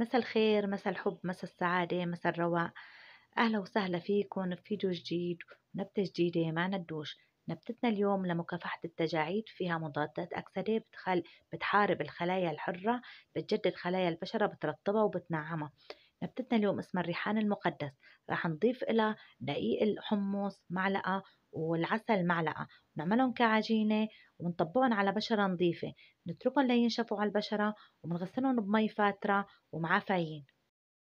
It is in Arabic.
مساء الخير مساء الحب مساء السعادة مساء الرواء أهلا وسهلا فيكم في فيديو جديد ونبتة جديدة مع ندوش نبتتنا اليوم لمكافحة التجاعيد فيها مضادات أكسدة بتخل... بتحارب الخلايا الحرة بتجدد خلايا البشرة بترطبها وبتنعمها نبتتنا اليوم اسمها الريحان المقدس راح نضيف لها دقيق الحمص معلقة والعسل معلقة نعملهم كعجينة ونطبقهم على بشرة نظيفة نتركهم لينشفوا على البشرة ونغسلهم بمي فاترة ومعافيين